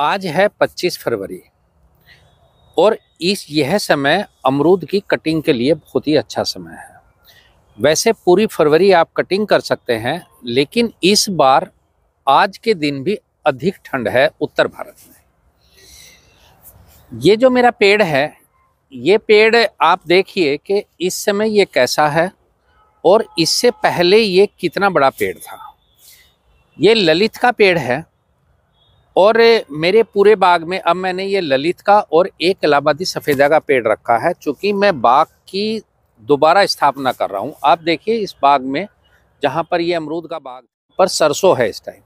आज है 25 फरवरी और इस यह समय अमरूद की कटिंग के लिए बहुत ही अच्छा समय है वैसे पूरी फरवरी आप कटिंग कर सकते हैं लेकिन इस बार आज के दिन भी अधिक ठंड है उत्तर भारत में ये जो मेरा पेड़ है ये पेड़ आप देखिए कि इस समय ये कैसा है और इससे पहले ये कितना बड़ा पेड़ था ये ललित का पेड़ है और मेरे पूरे बाग में अब मैंने ये ललित का और एक इलाहाबादी सफ़ेदा का पेड़ रखा है चूँकि मैं बाग की दोबारा स्थापना कर रहा हूँ आप देखिए इस बाग में जहाँ पर ये अमरूद का बाग पर सरसों है इस टाइम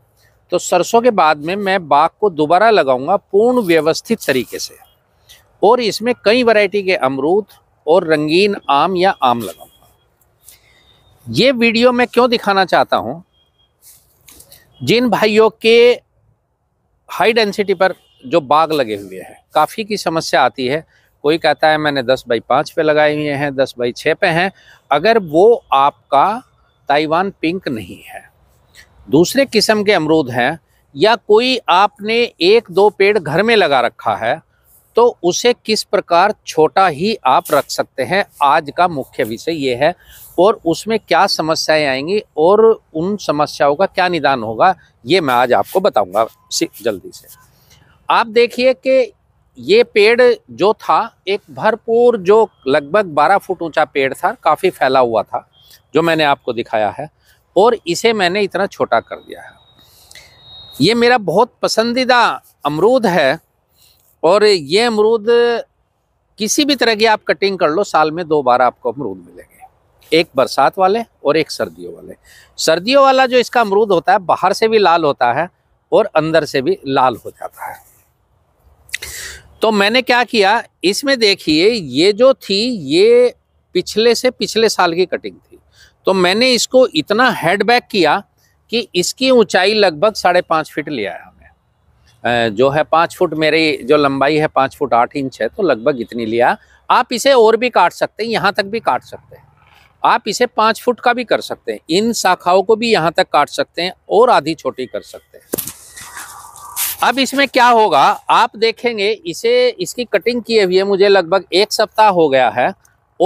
तो सरसों के बाद में मैं बाग को दोबारा लगाऊंगा पूर्ण व्यवस्थित तरीके से और इसमें कई वैरायटी के अमरूद और रंगीन आम या आम लगाऊंगा ये वीडियो मैं क्यों दिखाना चाहता हूँ जिन भाइयों के हाई डेंसिटी पर जो बाग लगे हुए हैं काफ़ी की समस्या आती है कोई कहता है मैंने दस बाई पाँच पे लगाए हुए हैं दस बाई छः पे हैं अगर वो आपका ताइवान पिंक नहीं है दूसरे किस्म के अमरूद हैं या कोई आपने एक दो पेड़ घर में लगा रखा है तो उसे किस प्रकार छोटा ही आप रख सकते हैं आज का मुख्य विषय ये है और उसमें क्या समस्याएं आएंगी और उन समस्याओं का क्या निदान होगा ये मैं आज आपको बताऊंगा जल्दी से आप देखिए कि ये पेड़ जो था एक भरपूर जो लगभग 12 फुट ऊंचा पेड़ था काफ़ी फैला हुआ था जो मैंने आपको दिखाया है और इसे मैंने इतना छोटा कर दिया है ये मेरा बहुत पसंदीदा अमरूद है और ये अमरूद किसी भी तरह की आप कटिंग कर लो साल में दो बार आपको अमरूद मिलेगा एक बरसात वाले और एक सर्दियों वाले सर्दियों वाला जो इसका अमरूद होता है बाहर से भी लाल होता है और अंदर से भी लाल हो जाता है तो मैंने क्या किया इसमें देखिए ये जो थी ये पिछले से पिछले साल की कटिंग थी तो मैंने इसको इतना हेड बैक किया कि इसकी ऊंचाई लगभग साढ़े पाँच फिट ले आया मैं जो है पाँच फुट मेरी जो लंबाई है पाँच फुट आठ इंच है तो लगभग इतनी लिया आप इसे और भी काट सकते हैं यहाँ तक भी काट सकते हैं आप इसे पाँच फुट का भी कर सकते हैं इन शाखाओं को भी यहाँ तक काट सकते हैं और आधी छोटी कर सकते हैं अब इसमें क्या होगा आप देखेंगे इसे इसकी कटिंग किए हुए मुझे लगभग एक सप्ताह हो गया है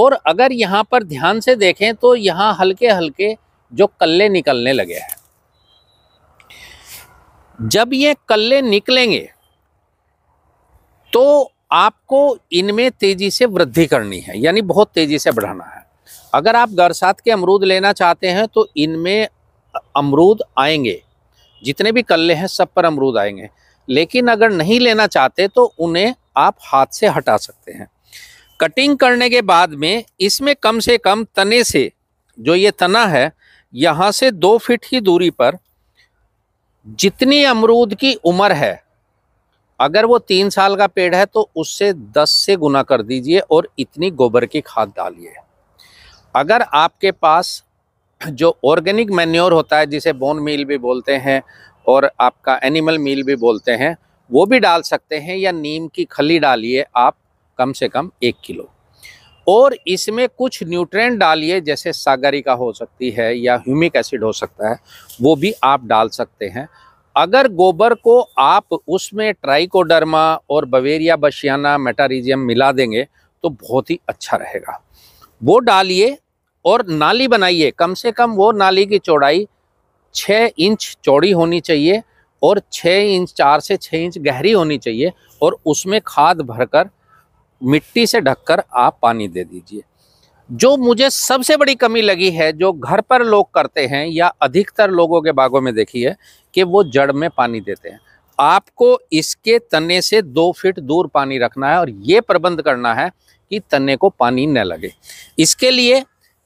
और अगर यहाँ पर ध्यान से देखें तो यहाँ हल्के हल्के जो कल्ले निकलने लगे हैं जब ये कल्ले निकलेंगे तो आपको इनमें तेजी से वृद्धि करनी है यानी बहुत तेजी से बढ़ाना है अगर आप गरसात के अमरूद लेना चाहते हैं तो इनमें अमरूद आएंगे जितने भी कल्ले हैं सब पर अमरूद आएंगे लेकिन अगर नहीं लेना चाहते तो उन्हें आप हाथ से हटा सकते हैं कटिंग करने के बाद में इसमें कम से कम तने से जो ये तना है यहाँ से दो फिट की दूरी पर जितनी अमरूद की उम्र है अगर वो तीन साल का पेड़ है तो उससे दस से गुना कर दीजिए और इतनी गोबर की खाद डालिए अगर आपके पास जो ऑर्गेनिक मैन्योर होता है जिसे बोन मील भी बोलते हैं और आपका एनिमल मील भी बोलते हैं वो भी डाल सकते हैं या नीम की खली डालिए आप कम से कम एक किलो और इसमें कुछ न्यूट्रेंट डालिए जैसे सागरिका हो सकती है या ह्यूमिक एसिड हो सकता है वो भी आप डाल सकते हैं अगर गोबर को आप उसमें ट्राइकोडर्मा और बवेरिया बशियाना मेटारीजियम मिला देंगे तो बहुत ही अच्छा रहेगा वो डालिए और नाली बनाइए कम से कम वो नाली की चौड़ाई छः इंच चौड़ी होनी चाहिए और छः इंच चार से छः इंच गहरी होनी चाहिए और उसमें खाद भरकर मिट्टी से ढककर आप पानी दे दीजिए जो मुझे सबसे बड़ी कमी लगी है जो घर पर लोग करते हैं या अधिकतर लोगों के बागों में देखी है कि वो जड़ में पानी देते हैं आपको इसके तने से दो फीट दूर पानी रखना है और ये प्रबंध करना है कि तने को पानी न लगे इसके लिए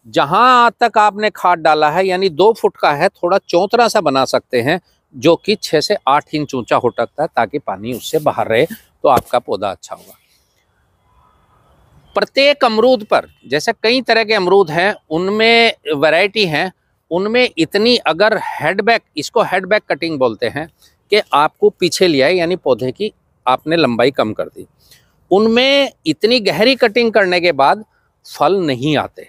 जहां तक आपने खाद डाला है यानी दो फुट का है थोड़ा चौतरा सा बना सकते हैं जो कि छः से आठ इंच ऊंचा हो सकता है ताकि पानी उससे बाहर रहे तो आपका पौधा अच्छा होगा प्रत्येक अमरूद पर जैसे कई तरह के अमरूद हैं उनमें वैरायटी हैं उनमें इतनी अगर हेडबैक इसको हेडबैक कटिंग बोलते हैं कि आपको पीछे ले आए यानी पौधे की आपने लंबाई कम कर दी उनमें इतनी गहरी कटिंग करने के बाद फल नहीं आते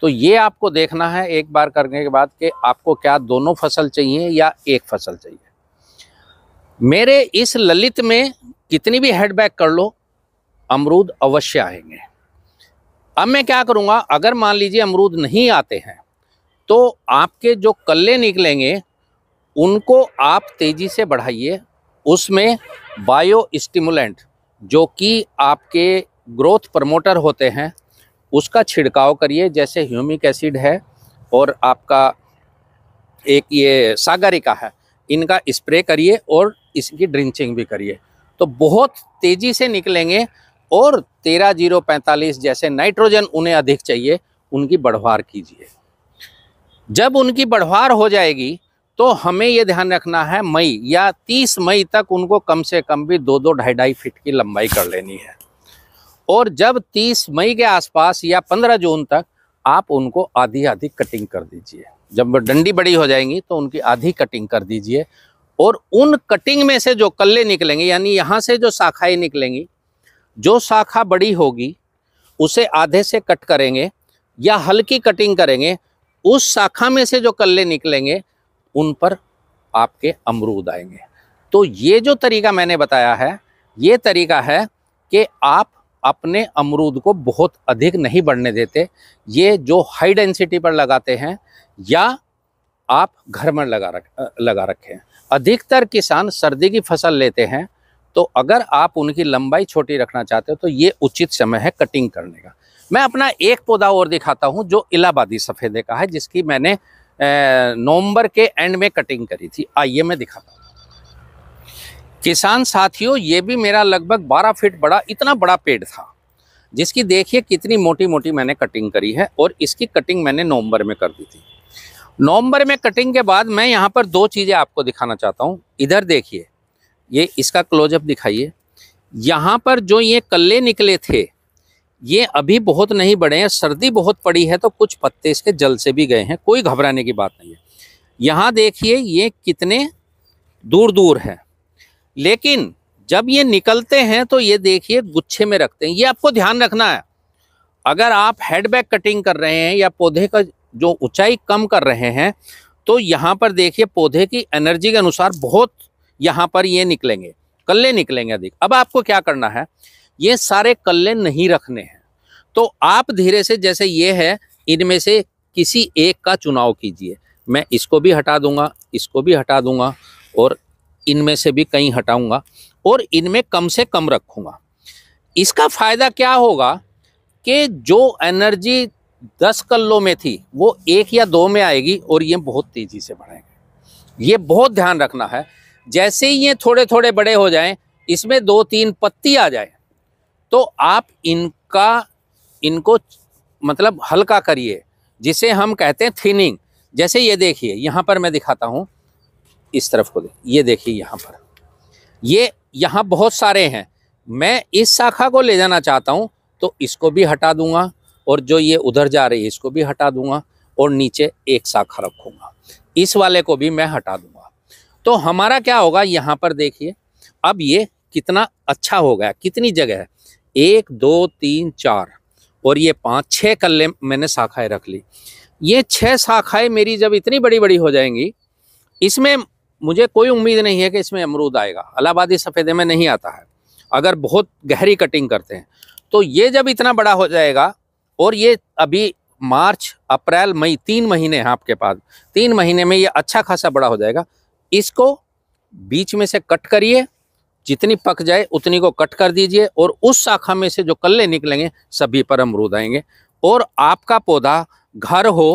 तो ये आपको देखना है एक बार करने के बाद कि आपको क्या दोनों फसल चाहिए या एक फसल चाहिए मेरे इस ललित में कितनी भी हेडबैक कर लो अमरूद अवश्य आएंगे अब मैं क्या करूँगा अगर मान लीजिए अमरूद नहीं आते हैं तो आपके जो कल्ले निकलेंगे उनको आप तेज़ी से बढ़ाइए उसमें बायो स्टिमुलेंट जो कि आपके ग्रोथ प्रमोटर होते हैं उसका छिड़काव करिए जैसे ह्यूमिक एसिड है और आपका एक ये सागरिका है इनका स्प्रे करिए और इसकी ड्रिंचिंग भी करिए तो बहुत तेज़ी से निकलेंगे और तेरह जीरो पैंतालीस जैसे नाइट्रोजन उन्हें अधिक चाहिए उनकी बढ़वार कीजिए जब उनकी बढ़वार हो जाएगी तो हमें ये ध्यान रखना है मई या 30 मई तक उनको कम से कम भी दो दो ढाई ढाई फिट की लंबाई कर लेनी है और जब 30 मई के आसपास या 15 जून तक आप उनको आधी आधी कटिंग कर दीजिए जब डंडी बड़ी हो जाएंगी तो उनकी आधी कटिंग कर दीजिए और उन कटिंग में से जो कल्ले निकलेंगे यानी यहाँ से जो शाखाएँ निकलेंगी जो शाखा बड़ी होगी उसे आधे से कट करेंगे या हल्की कटिंग करेंगे उस शाखा में से जो कल्ले निकलेंगे उन पर आपके अमरूद आएंगे तो ये जो तरीका मैंने बताया है ये तरीका है कि आप अपने अमरूद को बहुत अधिक नहीं बढ़ने देते ये जो हाई डेंसिटी पर लगाते हैं या आप घर में लगा रख लगा रखें अधिकतर किसान सर्दी की फसल लेते हैं तो अगर आप उनकी लंबाई छोटी रखना चाहते हो तो ये उचित समय है कटिंग करने का मैं अपना एक पौधा और दिखाता हूँ जो इलाहाबादी सफ़ेदे का है जिसकी मैंने नवंबर के एंड में कटिंग करी थी आइए मैं दिखाता हूँ किसान साथियों ये भी मेरा लगभग 12 फीट बड़ा इतना बड़ा पेड़ था जिसकी देखिए कितनी मोटी मोटी मैंने कटिंग करी है और इसकी कटिंग मैंने नवंबर में कर दी थी नवंबर में कटिंग के बाद मैं यहाँ पर दो चीज़ें आपको दिखाना चाहता हूँ इधर देखिए ये इसका क्लोजअप दिखाइए यहाँ पर जो ये कल्ले निकले थे ये अभी बहुत नहीं बढ़े हैं सर्दी बहुत पड़ी है तो कुछ पत्ते इसके जल से भी गए हैं कोई घबराने की बात नहीं है यहाँ देखिए ये कितने दूर दूर है लेकिन जब ये निकलते हैं तो ये देखिए गुच्छे में रखते हैं ये आपको ध्यान रखना है अगर आप हेड बैग कटिंग कर रहे हैं या पौधे का जो ऊंचाई कम कर रहे हैं तो यहाँ पर देखिए पौधे की एनर्जी के अनुसार बहुत यहाँ पर ये निकलेंगे कल्ले निकलेंगे अधिक अब आपको क्या करना है ये सारे कल्ले नहीं रखने हैं तो आप धीरे से जैसे ये है इनमें से किसी एक का चुनाव कीजिए मैं इसको भी हटा दूंगा इसको भी हटा दूंगा और इनमें से भी कहीं हटाऊंगा और इनमें कम से कम रखूंगा इसका फ़ायदा क्या होगा कि जो एनर्जी दस कल्लो में थी वो एक या दो में आएगी और ये बहुत तेज़ी से बढ़ेंगे ये बहुत ध्यान रखना है जैसे ही ये थोड़े थोड़े बड़े हो जाएं इसमें दो तीन पत्ती आ जाए तो आप इनका इनको मतलब हल्का करिए जिसे हम कहते हैं थिनिंग जैसे ये देखिए यहाँ पर मैं दिखाता हूँ इस तरफ को दे ये देखिए यहाँ पर ये यहाँ बहुत सारे हैं मैं इस शाखा को ले जाना चाहता हूँ तो इसको भी हटा दूंगा और जो ये उधर जा रही है इसको भी हटा दूंगा और नीचे एक शाखा रखूंगा इस वाले को भी मैं हटा दूंगा तो हमारा क्या होगा यहाँ पर देखिए अब ये कितना अच्छा हो गया कितनी जगह है एक दो तीन चार और ये पाँच छः कल्ले मैंने शाखाएँ रख ली ये छः शाखाएँ मेरी जब इतनी बड़ी बड़ी हो जाएंगी इसमें मुझे कोई उम्मीद नहीं है कि इसमें अमरूद आएगा अलाहाबादी सफ़ेदे में नहीं आता है अगर बहुत गहरी कटिंग करते हैं तो ये जब इतना बड़ा हो जाएगा और ये अभी मार्च अप्रैल मई तीन महीने हैं आपके पास तीन महीने में ये अच्छा खासा बड़ा हो जाएगा इसको बीच में से कट करिए जितनी पक जाए उतनी को कट कर दीजिए और उस शाखा में से जो कल्ले निकलेंगे सभी पर अमरूद आएंगे और आपका पौधा घर हो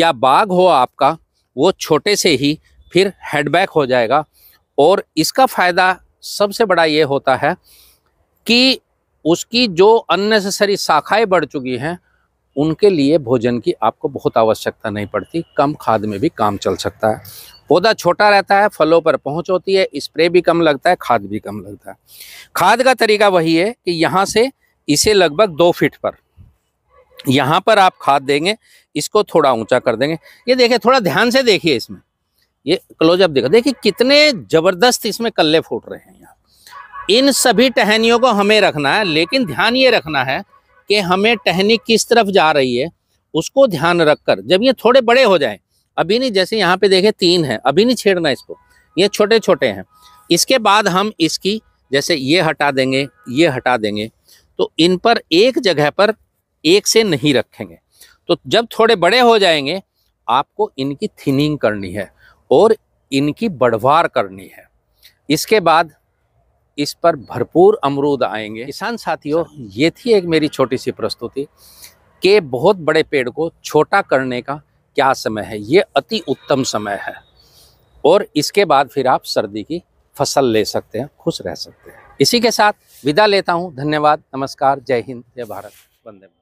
या बाग हो आपका वो छोटे से ही फिर हेडबैक हो जाएगा और इसका फ़ायदा सबसे बड़ा ये होता है कि उसकी जो अननेसेसरी शाखाएं बढ़ चुकी हैं उनके लिए भोजन की आपको बहुत आवश्यकता नहीं पड़ती कम खाद में भी काम चल सकता है पौधा छोटा रहता है फलों पर पहुंच होती है स्प्रे भी कम लगता है खाद भी कम लगता है खाद का तरीका वही है कि यहाँ से इसे लगभग दो फिट पर यहाँ पर आप खाद देंगे इसको थोड़ा ऊंचा कर देंगे ये देखें थोड़ा ध्यान से देखिए इसमें ये क्लोजअप देखो देखिए कितने ज़बरदस्त इसमें कल्ले फूट रहे हैं यहाँ इन सभी टहनियों को हमें रखना है लेकिन ध्यान ये रखना है कि हमें टहनी किस तरफ जा रही है उसको ध्यान रखकर जब ये थोड़े बड़े हो जाएं अभी नहीं जैसे यहाँ पे देखे तीन है अभी नहीं छेड़ना इसको ये छोटे छोटे हैं इसके बाद हम इसकी जैसे ये हटा देंगे ये हटा देंगे तो इन पर एक जगह पर एक से नहीं रखेंगे तो जब थोड़े बड़े हो जाएंगे आपको इनकी थिनिंग करनी है और इनकी बढ़वार करनी है इसके बाद इस पर भरपूर अमरूद आएंगे किसान साथियों ये थी एक मेरी छोटी सी प्रस्तुति के बहुत बड़े पेड़ को छोटा करने का क्या समय है ये अति उत्तम समय है और इसके बाद फिर आप सर्दी की फसल ले सकते हैं खुश रह सकते हैं इसी के साथ विदा लेता हूँ धन्यवाद नमस्कार जय हिंद जय भारत वंदे